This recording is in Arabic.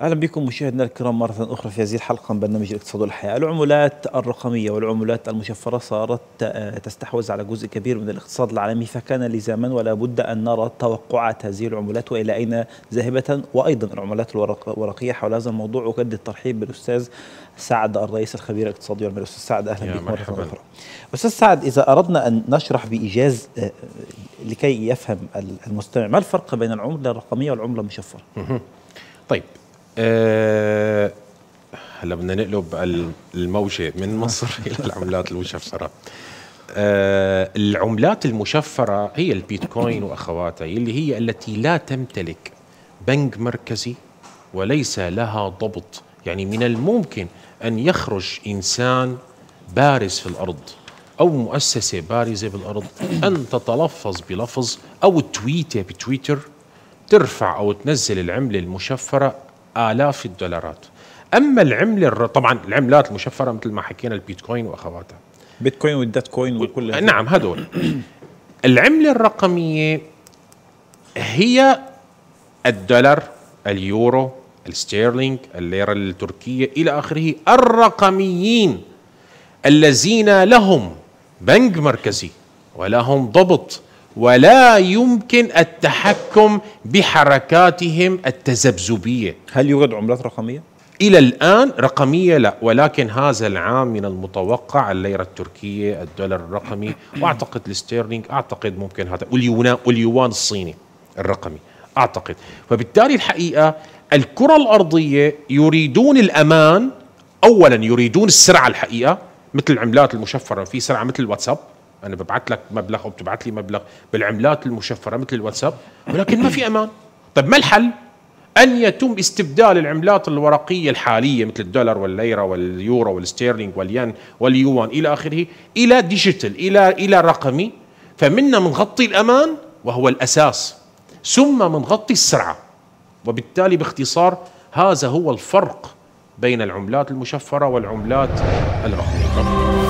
اهلا بكم مشاهدينا الكرام مره اخرى في هذه الحلقه من برنامج الاقتصاد والحياه، العملات الرقميه والعملات المشفره صارت آه، تستحوذ على جزء كبير من الاقتصاد العالمي فكان لزاما ولا بد ان نرى توقعات هذه العملات والى اين ذاهبه وايضا العملات الورقيه حول هذا الموضوع اجدد الترحيب بالاستاذ سعد الرئيس الخبير الاقتصادي والمالي استاذ سعد اهلا بك مره اخرى. استاذ سعد اذا اردنا ان نشرح بايجاز آه، لكي يفهم المستمع ما الفرق بين العمله الرقميه والعمله المشفره؟ طيب أه هلا بدنا نقلب الموجه من مصر الى العملات المشفره أه العملات المشفره هي البيتكوين واخواتها اللي هي التي لا تمتلك بنك مركزي وليس لها ضبط يعني من الممكن ان يخرج انسان بارز في الارض او مؤسسه بارزه بالارض ان تتلفظ بلفظ او تويته بتويتر ترفع او تنزل العمله المشفره آلاف الدولارات أما العملة طبعا العملات المشفرة مثل ما حكينا البيتكوين وأخواتها بيتكوين والدات كوين وكل نعم هدول العملة الرقمية هي الدولار اليورو الستيرلينج الليرة التركية إلى آخره الرقميين الذين لهم بنك مركزي ولهم ضبط ولا يمكن التحكم بحركاتهم التذبذبيه. هل يوجد عملات رقميه؟ الى الان رقميه لا ولكن هذا العام من المتوقع الليره التركيه، الدولار الرقمي واعتقد الستيرلينج اعتقد ممكن هذا واليونان واليوان الصيني الرقمي اعتقد فبالتالي الحقيقه الكره الارضيه يريدون الامان اولا يريدون السرعه الحقيقه مثل العملات المشفره في سرعه مثل الواتساب انا ببعث لك مبلغ او بتبعث لي مبلغ بالعملات المشفره مثل الواتساب ولكن ما في امان طيب ما الحل ان يتم استبدال العملات الورقيه الحاليه مثل الدولار والليره واليورو والستيرلينج والين واليوان الى اخره الى ديجيتال الى الى رقمي فمنا منغطي الامان وهو الاساس ثم منغطي السرعه وبالتالي باختصار هذا هو الفرق بين العملات المشفره والعملات الرقميه